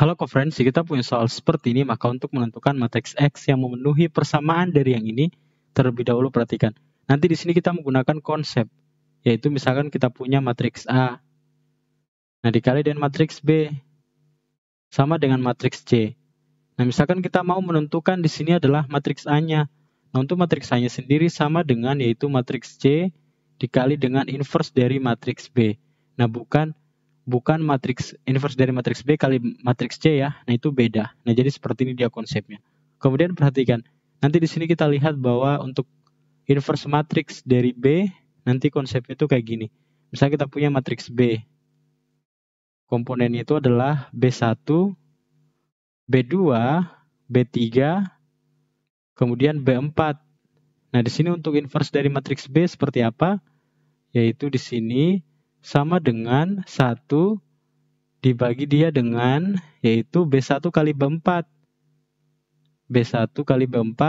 Halo friends, kita punya soal seperti ini, maka untuk menentukan matriks X yang memenuhi persamaan dari yang ini, terlebih dahulu perhatikan. Nanti di sini kita menggunakan konsep, yaitu misalkan kita punya matriks A. Nah, dikali dengan matriks B, sama dengan matriks C. Nah, misalkan kita mau menentukan di sini adalah matriks A-nya. Nah, untuk matriks A-nya sendiri sama dengan yaitu matriks C dikali dengan inverse dari matriks B. Nah, bukan bukan matriks inverse dari matriks B kali matriks C ya. Nah, itu beda. Nah, jadi seperti ini dia konsepnya. Kemudian perhatikan, nanti di sini kita lihat bahwa untuk inverse matriks dari B nanti konsepnya itu kayak gini. Misalnya kita punya matriks B. Komponennya itu adalah B1, B2, B3, kemudian B4. Nah, di sini untuk inverse dari matriks B seperti apa? Yaitu di sini sama dengan 1 dibagi dia dengan yaitu B1 kali B4. B1 kali B4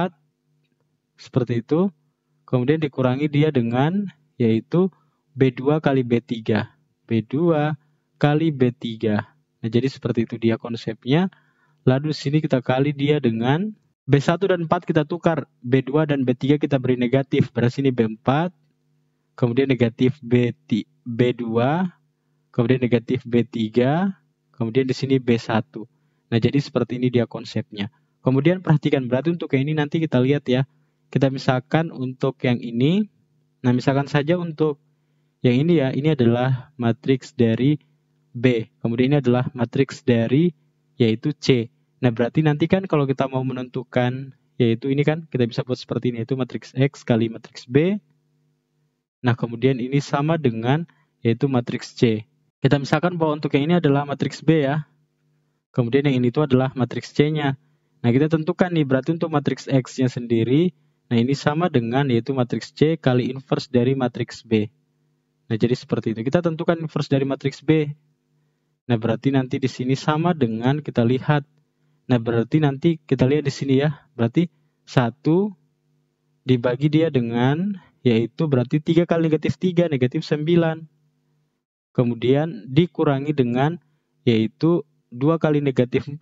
seperti itu. Kemudian dikurangi dia dengan yaitu B2 kali B3. B2 kali B3. Nah, jadi seperti itu dia konsepnya. Lalu di sini kita kali dia dengan B1 dan 4 kita tukar. B2 dan B3 kita beri negatif. Berarti ini B4. Kemudian negatif B3. B2, kemudian negatif B3, kemudian di sini B1. Nah, jadi seperti ini dia konsepnya. Kemudian perhatikan, berarti untuk yang ini nanti kita lihat ya. Kita misalkan untuk yang ini, nah misalkan saja untuk yang ini ya, ini adalah matriks dari B. Kemudian ini adalah matriks dari yaitu C. Nah, berarti nanti kan kalau kita mau menentukan yaitu ini kan kita bisa buat seperti ini, yaitu matriks X kali matriks B Nah, kemudian ini sama dengan yaitu matriks C. Kita misalkan bahwa untuk yang ini adalah matriks B ya. Kemudian yang ini itu adalah matriks C-nya. Nah, kita tentukan nih berarti untuk matriks X-nya sendiri, nah ini sama dengan yaitu matriks C kali inverse dari matriks B. Nah, jadi seperti itu. Kita tentukan inverse dari matriks B. Nah, berarti nanti di sini sama dengan kita lihat. Nah, berarti nanti kita lihat di sini ya. Berarti 1 dibagi dia dengan yaitu berarti 3 kali negatif 3 negatif 9. Kemudian dikurangi dengan yaitu 2 kali negatif 4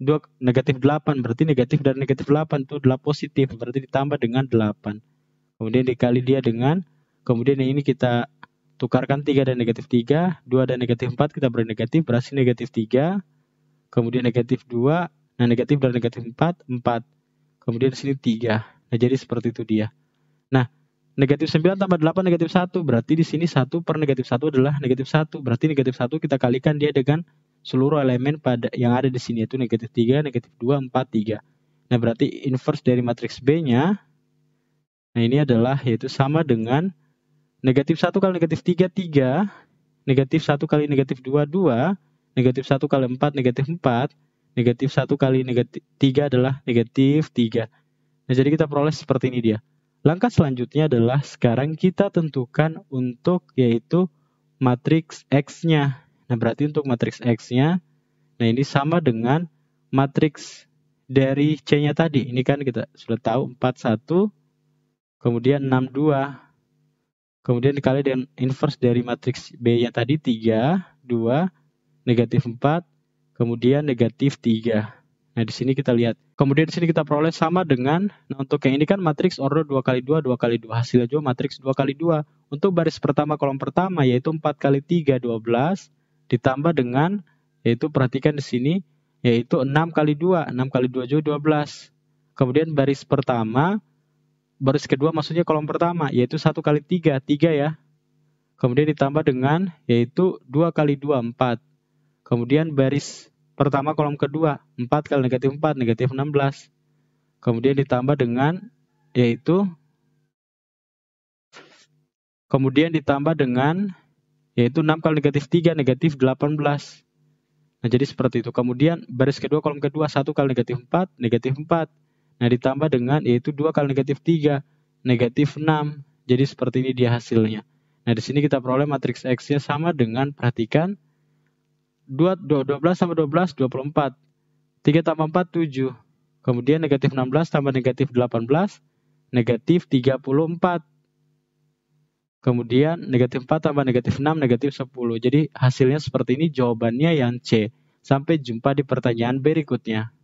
2 negatif 8 berarti negatif dan negatif 8 itu adalah positif berarti ditambah dengan 8. Kemudian dikali dia dengan kemudian yang ini kita tukarkan 3 dan negatif 3, 2 dan negatif 4 kita beri negatif berarti negatif 3. Kemudian negatif 2, nah negatif dan negatif 4 4. Kemudian sini 3. Nah, jadi seperti itu dia. Nah, negatif 9 tambah 8 negatif 1. Berarti di sini 1 per negatif 1 adalah negatif 1. Berarti negatif 1 kita kalikan dia dengan seluruh elemen pada yang ada di sini yaitu negatif 3, negatif 2, 4, 3. Nah, berarti inverse dari matriks B-nya nah ini adalah yaitu sama dengan negatif 1 kali negatif 3, 3, negatif 1 kali negatif 2, 2, negatif 1 kali 4, negatif 4, negatif 1 kali negatif 3 adalah negatif 3. Nah, jadi kita peroleh seperti ini dia. Langkah selanjutnya adalah sekarang kita tentukan untuk yaitu matriks X-nya. Nah, berarti untuk matriks X-nya, nah ini sama dengan matriks dari C-nya tadi. Ini kan kita sudah tahu 41, kemudian 62. Kemudian dikali dengan inverse dari matriks B-nya tadi 3, 2, negatif 4, kemudian negatif 3. Nah, di sini kita lihat. Kemudian di sini kita peroleh sama dengan, nah untuk yang ini kan matriks order 2 kali 2 2 kali 2 Hasilnya juga matriks 2 kali 2 Untuk baris pertama kolom pertama yaitu 4 kali 3, 12. Ditambah dengan, yaitu perhatikan di sini, yaitu 6 kali 2. 6 kali 2 juga 12. Kemudian baris pertama, baris kedua maksudnya kolom pertama, yaitu 1 kali 3, 3 ya. Kemudian ditambah dengan, yaitu 2 kali 2, 4. Kemudian baris pertama kolom kedua 4 kali negatif 4 negatif 16 kemudian ditambah dengan yaitu kemudian ditambah dengan yaitu 6 kali negatif 3 negatif 18 nah jadi seperti itu kemudian baris kedua kolom kedua 1 kali negatif 4 negatif 4 nah ditambah dengan yaitu 2 kali negatif 3 negatif 6 jadi seperti ini dia hasilnya nah di sini kita peroleh matriks X nya sama dengan perhatikan 2, 12 sama 12, 24. 3 tambah 4, 7. Kemudian negatif 16 tambah negatif 18, negatif 34. Kemudian negatif 4 tambah negatif 6, negatif 10. Jadi hasilnya seperti ini jawabannya yang C. Sampai jumpa di pertanyaan berikutnya.